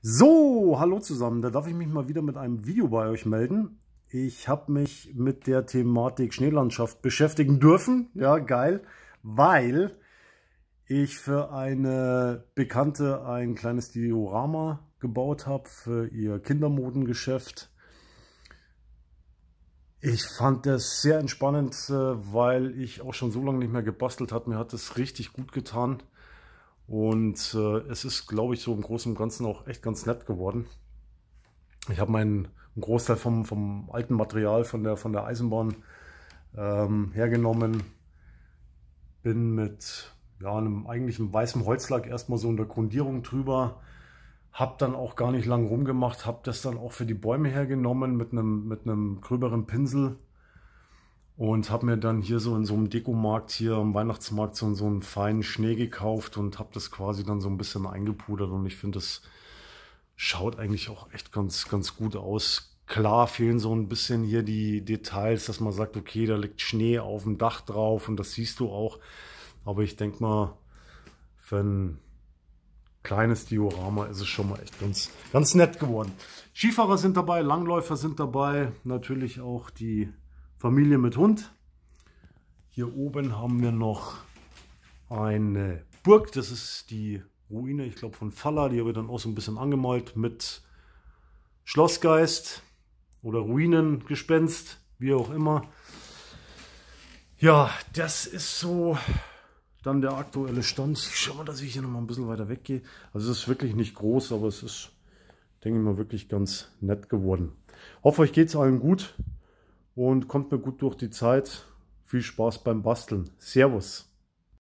So, hallo zusammen, da darf ich mich mal wieder mit einem Video bei euch melden. Ich habe mich mit der Thematik Schneelandschaft beschäftigen dürfen, ja geil, weil ich für eine Bekannte ein kleines Diorama gebaut habe für ihr Kindermodengeschäft. Ich fand das sehr entspannend, äh, weil ich auch schon so lange nicht mehr gebastelt habe. Mir hat es richtig gut getan. Und äh, es ist, glaube ich, so im Großen und Ganzen auch echt ganz nett geworden. Ich habe meinen Großteil vom, vom alten Material von der, von der Eisenbahn ähm, hergenommen. Bin mit ja, einem eigentlichen weißen Holzlack erstmal so in der Grundierung drüber. Hab dann auch gar nicht lange rumgemacht, Habe das dann auch für die Bäume hergenommen mit einem, mit einem gröberen Pinsel und habe mir dann hier so in so einem Dekomarkt hier am Weihnachtsmarkt so, so einen feinen Schnee gekauft und habe das quasi dann so ein bisschen eingepudert. Und ich finde, das schaut eigentlich auch echt ganz, ganz gut aus. Klar fehlen so ein bisschen hier die Details, dass man sagt, okay, da liegt Schnee auf dem Dach drauf und das siehst du auch. Aber ich denke mal, für ein kleines Diorama ist es schon mal echt ganz, ganz nett geworden. Skifahrer sind dabei, Langläufer sind dabei, natürlich auch die Familie mit Hund. Hier oben haben wir noch eine Burg, das ist die Ruine, ich glaube von Falla, die habe ich dann auch so ein bisschen angemalt mit Schlossgeist oder Ruinengespenst, wie auch immer. Ja, das ist so dann der aktuelle Stand. Ich schau mal, dass ich hier nochmal ein bisschen weiter weggehe. Also es ist wirklich nicht groß, aber es ist, denke ich mal, wirklich ganz nett geworden. Hoffe, euch geht es allen gut und kommt mir gut durch die Zeit. Viel Spaß beim Basteln. Servus.